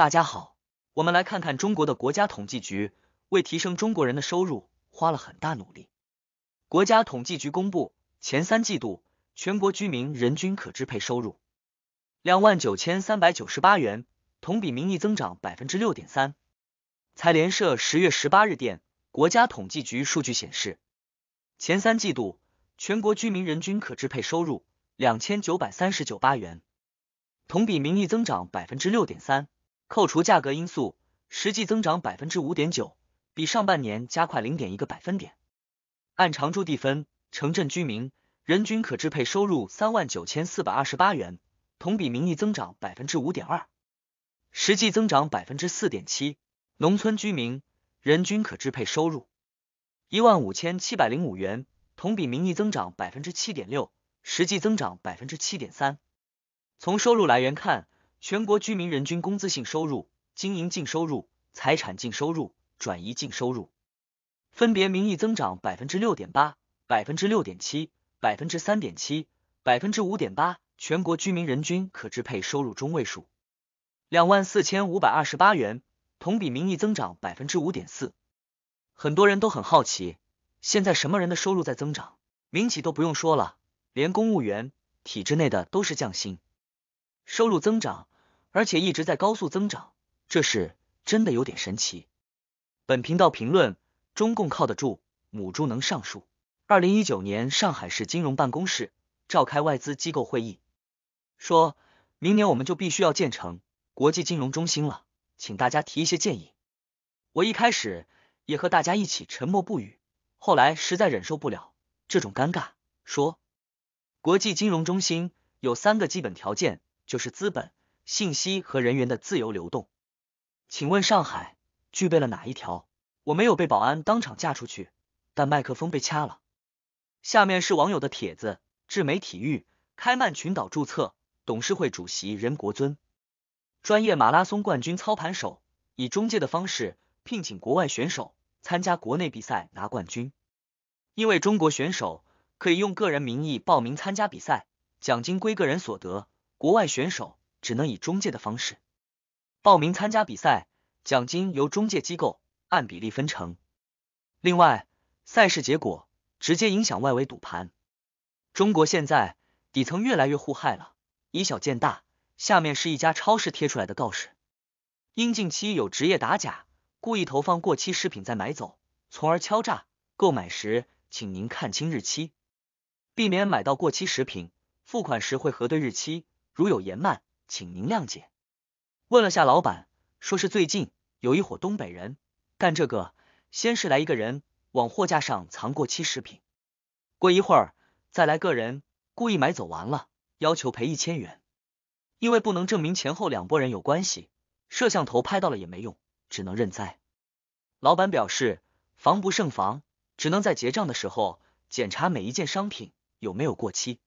大家好，我们来看看中国的国家统计局为提升中国人的收入花了很大努力。国家统计局公布前三季度全国居民人均可支配收入两万九千三百九十八元，同比名义增长百分之六点三。财联社十月十八日电，国家统计局数据显示，前三季度全国居民人均可支配收入两千九百三十九八元，同比名义增长百分之六点三。扣除价格因素，实际增长百分之五点九，比上半年加快零点一个百分点。按常住地分，城镇居民人均可支配收入三万九千四百二十八元，同比名义增长百分之五点二，实际增长百分之四点七。农村居民人均可支配收入一万五千七百零五元，同比名义增长百分之七点六，实际增长百分之七点三。从收入来源看。全国居民人均工资性收入、经营净收入、财产净收入、转移净收入分别名义增长百分之六点八、百分之六点七、百分之三点七、百分之五点八。全国居民人均可支配收入中位数两万四千五百二十八元，同比名义增长百分之五点四。很多人都很好奇，现在什么人的收入在增长？民企都不用说了，连公务员、体制内的都是降薪，收入增长。而且一直在高速增长，这事真的有点神奇。本频道评论：中共靠得住，母猪能上树。二零一九年，上海市金融办公室召开外资机构会议，说明年我们就必须要建成国际金融中心了，请大家提一些建议。我一开始也和大家一起沉默不语，后来实在忍受不了这种尴尬，说：国际金融中心有三个基本条件，就是资本。信息和人员的自由流动，请问上海具备了哪一条？我没有被保安当场架出去，但麦克风被掐了。下面是网友的帖子：智美体育，开曼群岛注册，董事会主席任国尊，专业马拉松冠军操盘手，以中介的方式聘请国外选手参加国内比赛拿冠军，因为中国选手可以用个人名义报名参加比赛，奖金归个人所得，国外选手。只能以中介的方式报名参加比赛，奖金由中介机构按比例分成。另外，赛事结果直接影响外围赌盘。中国现在底层越来越互害了，以小见大。下面是一家超市贴出来的告示：因近期有职业打假故意投放过期食品再买走，从而敲诈购买时，请您看清日期，避免买到过期食品。付款时会核对日期，如有延慢。请您谅解。问了下老板，说是最近有一伙东北人干这个。先是来一个人往货架上藏过期食品，过一会儿再来个人故意买走完了，要求赔一千元。因为不能证明前后两拨人有关系，摄像头拍到了也没用，只能认栽。老板表示防不胜防，只能在结账的时候检查每一件商品有没有过期。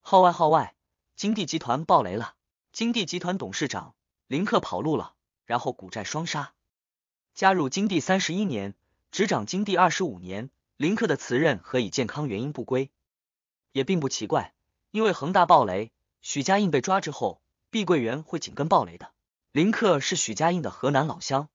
号外号外，金地集团爆雷了！金地集团董事长林克跑路了，然后股债双杀。加入金地三十一年，执掌金地二十五年，林克的辞任何以健康原因不归，也并不奇怪。因为恒大暴雷，许家印被抓之后，碧桂园会紧跟暴雷的。林克是许家印的河南老乡，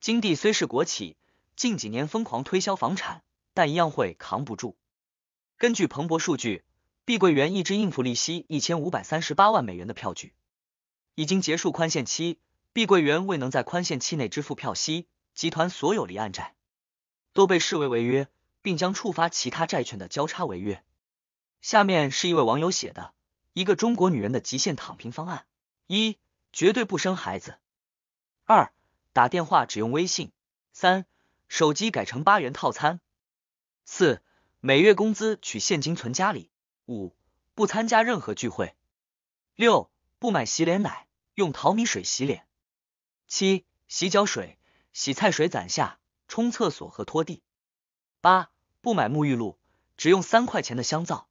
金地虽是国企，近几年疯狂推销房产，但一样会扛不住。根据彭博数据。碧桂园一支应付利息一千五百三十八万美元的票据已经结束宽限期，碧桂园未能在宽限期内支付票息，集团所有离岸债都被视为违约，并将触发其他债券的交叉违约。下面是一位网友写的《一个中国女人的极限躺平方案》：一、绝对不生孩子；二、打电话只用微信；三、手机改成八元套餐；四、每月工资取现金存家里。五、不参加任何聚会。六、不买洗脸奶，用淘米水洗脸。七、洗脚水、洗菜水攒下冲厕所和拖地。八、不买沐浴露，只用三块钱的香皂。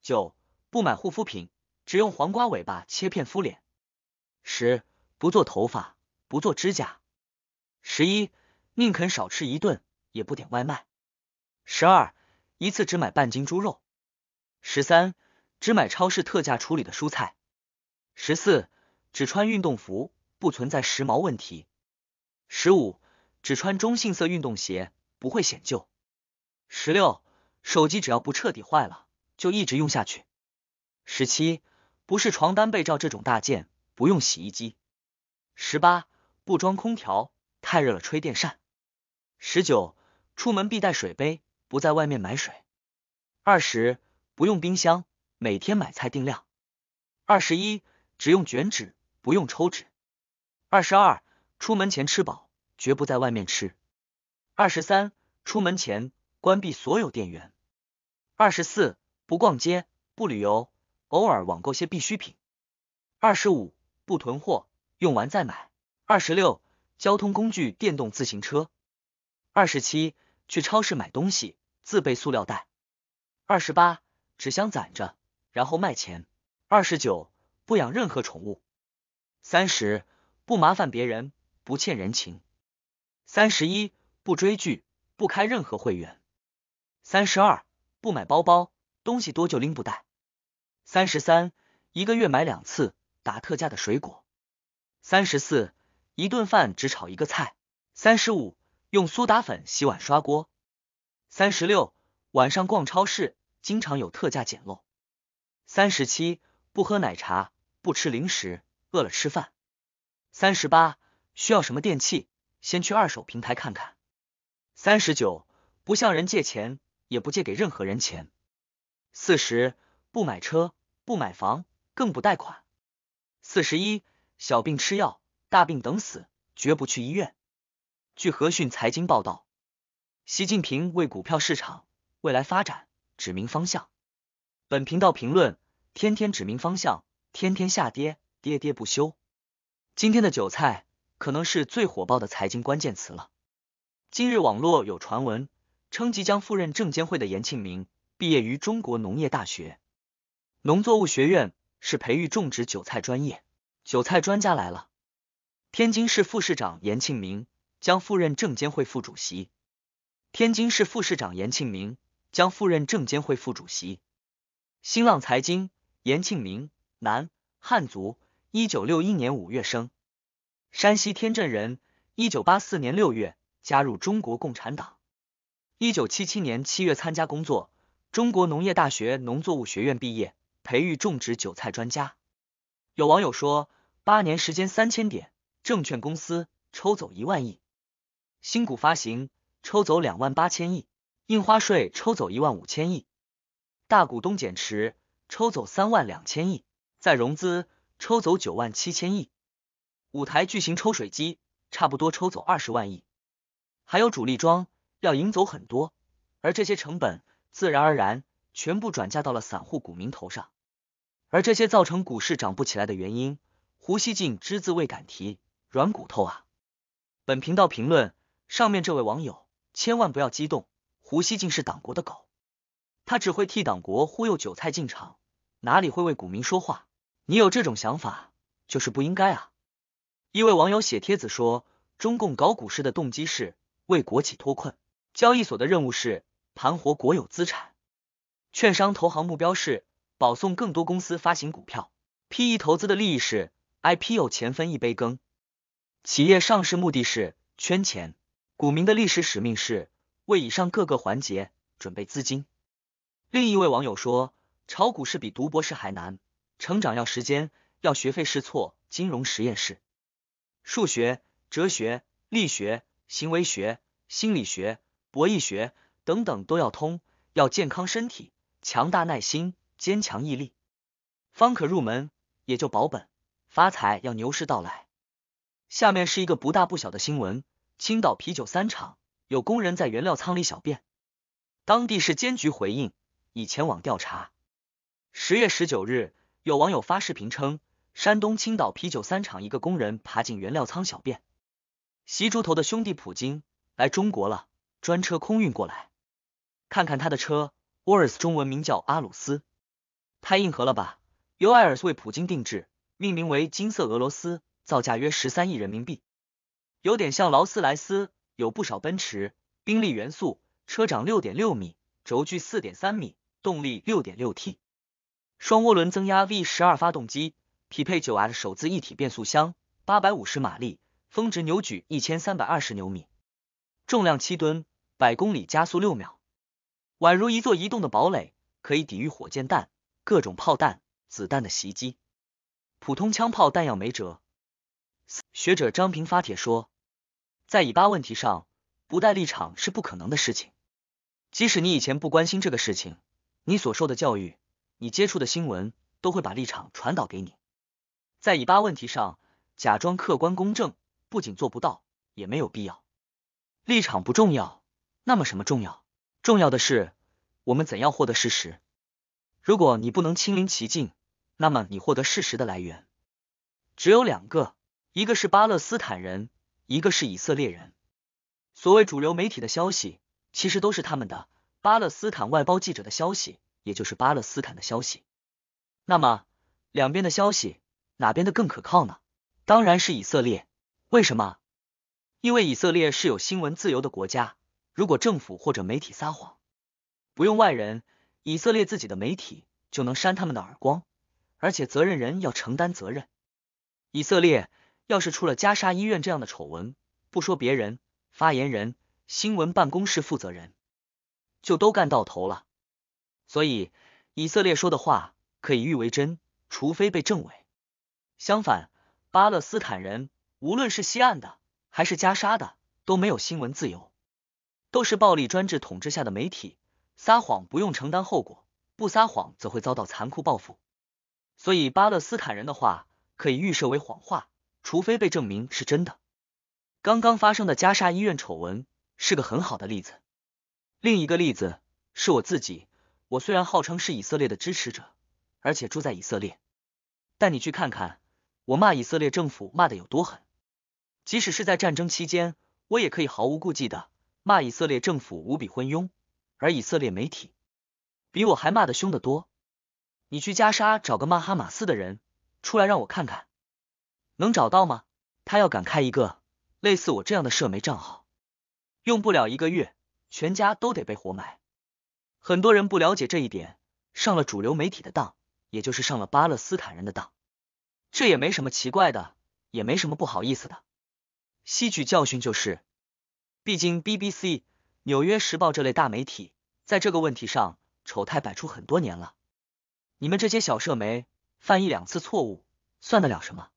九、不买护肤品，只用黄瓜尾巴切片敷脸。十、不做头发，不做指甲。十一、宁肯少吃一顿，也不点外卖。十二、一次只买半斤猪肉。十三只买超市特价处理的蔬菜。十四只穿运动服，不存在时髦问题。十五只穿中性色运动鞋，不会显旧。十六手机只要不彻底坏了，就一直用下去。十七不是床单被罩这种大件，不用洗衣机。十八不装空调，太热了吹电扇。十九出门必带水杯，不在外面买水。二十。不用冰箱，每天买菜定量。二十一，只用卷纸，不用抽纸。二十二，出门前吃饱，绝不在外面吃。二十三，出门前关闭所有电源。二十四，不逛街，不旅游，偶尔网购些必需品。二十五，不囤货，用完再买。二十六，交通工具电动自行车。二十七，去超市买东西自备塑料袋。二十八。只想攒着，然后卖钱。二十九，不养任何宠物。三十，不麻烦别人，不欠人情。三十一，不追剧，不开任何会员。三十二，不买包包，东西多就拎不带。三十三，一个月买两次打特价的水果。三十四，一顿饭只炒一个菜。三十五，用苏打粉洗碗刷锅。三十六，晚上逛超市。经常有特价捡漏。三十七，不喝奶茶，不吃零食，饿了吃饭。三十八，需要什么电器，先去二手平台看看。三十九，不向人借钱，也不借给任何人钱。四十，不买车，不买房，更不贷款。四十一，小病吃药，大病等死，绝不去医院。据和讯财经报道，习近平为股票市场未来发展。指明方向。本频道评论：天天指明方向，天天下跌，跌跌不休。今天的韭菜可能是最火爆的财经关键词了。今日网络有传闻称，即将赴任证监会的严庆明毕业于中国农业大学农作物学院，是培育种植韭菜专业。韭菜专家来了！天津市副市长严庆明将赴任证监会副主席。天津市副市长严庆明。将赴任证监会副主席。新浪财经，严庆明，男，汉族，一九六一年五月生，山西天镇人。一九八四年六月加入中国共产党。一九七七年七月参加工作。中国农业大学农作物学院毕业，培育种植韭菜专家。有网友说，八年时间三千点，证券公司抽走一万亿，新股发行抽走两万八千亿。印花税抽走一万五千亿，大股东减持抽走三万两千亿，再融资抽走九万七千亿，五台巨型抽水机差不多抽走二十万亿，还有主力庄要赢走很多，而这些成本自然而然全部转嫁到了散户股民头上，而这些造成股市涨不起来的原因，胡锡进只字未敢提，软骨头啊！本频道评论上面这位网友，千万不要激动。胡锡进是党国的狗，他只会替党国忽悠韭菜进场，哪里会为股民说话？你有这种想法就是不应该啊！一位网友写帖子说，中共搞股市的动机是为国企脱困，交易所的任务是盘活国有资产，券商投行目标是保送更多公司发行股票，PE 投资的利益是 IPO 前分一杯羹，企业上市目的是圈钱，股民的历史使命是。为以上各个环节准备资金。另一位网友说，炒股是比读博士还难，成长要时间，要学费试错。金融实验室，数学、哲学、力学、行为学、心理学、博弈学等等都要通，要健康身体，强大耐心，坚强毅力，方可入门。也就保本发财要牛市到来。下面是一个不大不小的新闻：青岛啤酒三厂。有工人在原料仓里小便，当地市监局回应已前往调查。十月十九日，有网友发视频称，山东青岛啤酒三厂一个工人爬进原料仓小便。西猪头的兄弟普京来中国了，专车空运过来。看看他的车 a r s 中文名叫阿鲁斯，太硬核了吧？由艾尔斯为普京定制，命名为金色俄罗斯，造价约十三亿人民币，有点像劳斯莱斯。有不少奔驰、宾利元素，车长六点六米，轴距四点三米，动力六点六 T，双涡轮增压 V 十二发动机，匹配九 R 手自一体变速箱，八百五十马力，峰值扭矩一千三百二十牛米，重量七吨，百公里加速六秒，宛如一座移动的堡垒，可以抵御火箭弹、各种炮弹、子弹的袭击，普通枪炮弹药没辙。学者张平发帖说。在以巴问题上，不带立场是不可能的事情。即使你以前不关心这个事情，你所受的教育、你接触的新闻，都会把立场传导给你。在以巴问题上，假装客观公正，不仅做不到，也没有必要。立场不重要，那么什么重要？重要的是我们怎样获得事实。如果你不能亲临其境，那么你获得事实的来源只有两个：一个是巴勒斯坦人。一个是以色列人，所谓主流媒体的消息，其实都是他们的巴勒斯坦外包记者的消息，也就是巴勒斯坦的消息。那么，两边的消息哪边的更可靠呢？当然是以色列。为什么？因为以色列是有新闻自由的国家，如果政府或者媒体撒谎，不用外人，以色列自己的媒体就能扇他们的耳光，而且责任人要承担责任。以色列。要是出了加沙医院这样的丑闻，不说别人，发言人、新闻办公室负责人就都干到头了。所以以色列说的话可以誉为真，除非被证伪。相反，巴勒斯坦人无论是西岸的还是加沙的，都没有新闻自由，都是暴力专制统治下的媒体，撒谎不用承担后果，不撒谎则会遭到残酷报复。所以巴勒斯坦人的话可以预设为谎话。除非被证明是真的，刚刚发生的加沙医院丑闻是个很好的例子。另一个例子是我自己，我虽然号称是以色列的支持者，而且住在以色列，但你去看看，我骂以色列政府骂的有多狠。即使是在战争期间，我也可以毫无顾忌的骂以色列政府无比昏庸，而以色列媒体比我还骂的凶得多。你去加沙找个骂哈马斯的人出来让我看看。能找到吗？他要敢开一个类似我这样的社媒账号，用不了一个月，全家都得被活埋。很多人不了解这一点，上了主流媒体的当，也就是上了巴勒斯坦人的当。这也没什么奇怪的，也没什么不好意思的。吸取教训就是，毕竟 BBC、纽约时报这类大媒体在这个问题上丑态百出很多年了，你们这些小社媒犯一两次错误算得了什么？